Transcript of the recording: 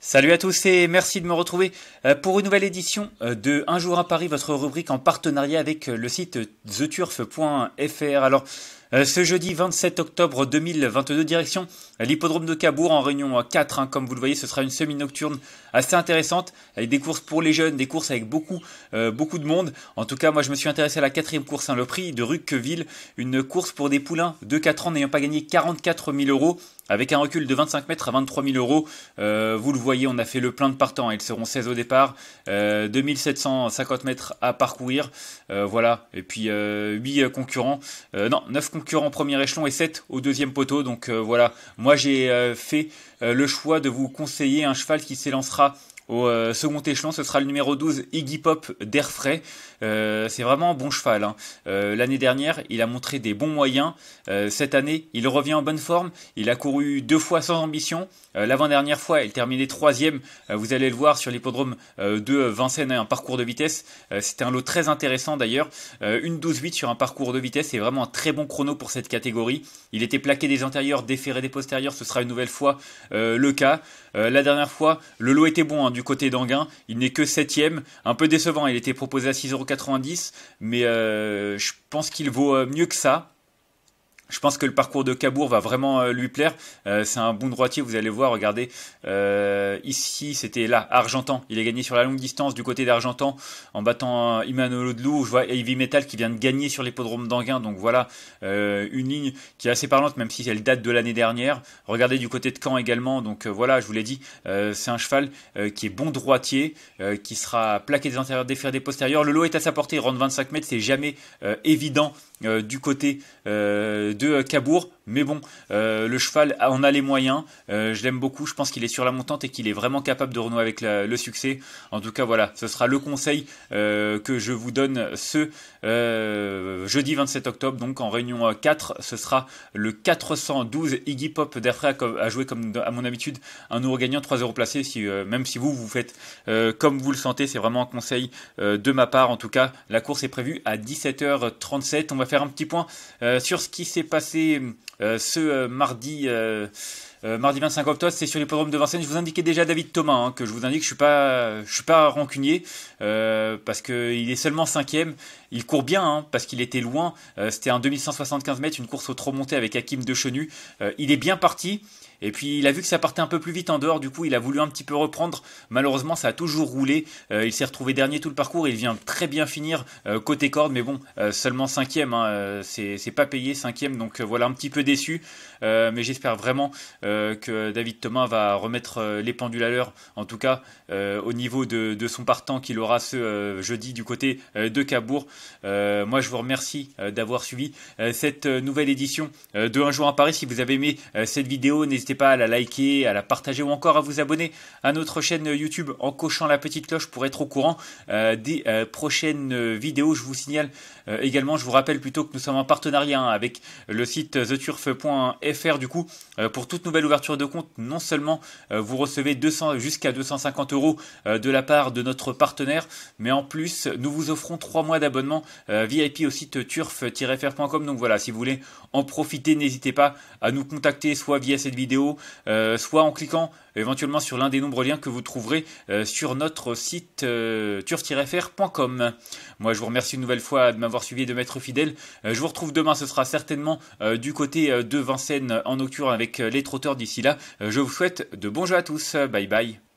Salut à tous et merci de me retrouver euh, pour une nouvelle édition euh, de Un jour à Paris, votre rubrique en partenariat avec euh, le site theturf.fr. Alors, euh, ce jeudi 27 octobre 2022, direction l'hippodrome de Cabourg en réunion 4. Hein. comme vous le voyez, ce sera une semi-nocturne assez intéressante avec des courses pour les jeunes, des courses avec beaucoup, euh, beaucoup de monde. En tout cas, moi je me suis intéressé à la quatrième course, hein, le prix de Rucqueville une course pour des poulains de 4 ans n'ayant pas gagné 44 000 euros. Avec un recul de 25 mètres à 23 000 euros, euh, vous le voyez, on a fait le plein de partants. Ils seront 16 au départ, 2750 mètres à parcourir. voilà, et puis 8 concurrents, non, 9 concurrents en premier échelon et 7 au deuxième poteau. Donc euh, voilà, moi j'ai euh, fait euh, le choix de vous conseiller un cheval qui s'élancera au euh, second échelon, ce sera le numéro 12, Iggy Pop d'Airfray. Euh, c'est vraiment un bon cheval. Hein. Euh, l'année dernière, il a montré des bons moyens. cette année, il revient en bonne forme. Il a couru deux fois sans ambition. L'avant-dernière fois, il terminait troisième. vous allez le voir sur l'hippodrome de Vincennes, un parcours de vitesse. C'était un lot très intéressant d'ailleurs. une 12-8 sur un parcours de vitesse, c'est vraiment un très bon chrono pour cette catégorie. Il était plaqué des antérieurs, déféré des postérieurs. Ce sera une nouvelle fois le cas. la dernière fois, le lot était bon. Hein, du côté d'Anguin. Il n'est que 7 un peu décevant. Il était proposé à 6,90€, mais euh, je pense qu'il vaut euh, mieux que ça. Je pense que le parcours de Cabourg va vraiment euh, lui plaire. Euh, c'est un bon droitier, vous allez voir. Regardez, euh, ici, c'était là, Argentan. Il a gagné sur la longue distance du côté d'Argentan en battant de loup. Je vois Heavy Metal qui vient de gagner sur l'hippodrome d'Anguin. Donc voilà, une ligne qui est assez parlante, même si elle date de l'année dernière. Regardez du côté de Caen également. Donc voilà, je vous l'ai dit, c'est un cheval qui est bon droitier, qui sera plaqué des intérieurs, fers des postérieurs. Le lot est à sa portée, il rentre 25 mètres. C'est jamais évident du côté de euh, Cabourg mais bon, euh, le cheval en a les moyens. Euh, je l'aime beaucoup. Je pense qu'il est sur la montante et qu'il est vraiment capable de renouer avec le succès. En tout cas, voilà, ce sera le conseil euh, que je vous donne ce jeudi 27 octobre. Donc en réunion 4, ce sera le 412 Iggy Pop d'Airfray à jouer comme à mon habitude un euro gagnant, 3 euros placés. Si, même si vous vous faites comme vous le sentez, c'est vraiment un conseil de ma part. En tout cas, la course est prévue à 17h37. On va faire un petit point sur ce qui s'est passé euh, ce euh, mardi euh, euh, mardi 25 octobre, c'est sur l'hippodrome de Vincennes. Je vous indiquais déjà David Thomas, hein, que je vous indique, je suis pas, je suis pas rancunier euh, parce qu'il est seulement cinquième. Il court bien hein, parce qu'il était loin. Euh, c'était un 2175 mètres, une course au trop monté avec Hakim Dechenu. il est bien parti. Et puis il a vu que ça partait un peu plus vite en dehors, du coup il a voulu un petit peu reprendre. Malheureusement, ça a toujours roulé. il s'est retrouvé dernier tout le parcours. Il vient très bien finir côté corde, mais bon, seulement cinquième. Hein, c'est pas payé cinquième, donc voilà un petit peu déçu. mais j'espère vraiment euh, que David Thomas va remettre euh, les pendules à l'heure, en tout cas euh, au niveau de, son partant qu'il aura ce jeudi du côté de Cabourg. moi, je vous remercie d'avoir suivi cette nouvelle édition de Un jour à Paris. Si vous avez aimé cette vidéo, n'hésitez pas à la liker, à la partager ou encore à vous abonner à notre chaîne YouTube en cochant la petite cloche pour être au courant des prochaines vidéos. Je vous signale également, je vous rappelle plutôt que nous sommes en partenariat hein, avec le site theturf.fr du coup pour toute nouvelle L'ouverture ouverture de compte. Non seulement euh, vous recevez 200 jusqu'à 250 euros euh, de la part de notre partenaire, mais en plus nous vous offrons 3 mois d'abonnement euh, VIP au site turf-fr.com. Donc voilà, si vous voulez en profiter, n'hésitez pas à nous contacter soit via cette vidéo, soit en cliquant éventuellement sur l'un des nombreux liens que vous trouverez euh, sur notre site euh, turf Moi, je vous remercie une nouvelle fois de m'avoir suivi et de m'être fidèle. Euh, je vous retrouve demain, ce sera certainement du côté de Vincennes en nocturne avec les trotteurs d'ici là. je vous souhaite de bons jeux à tous. Bye bye.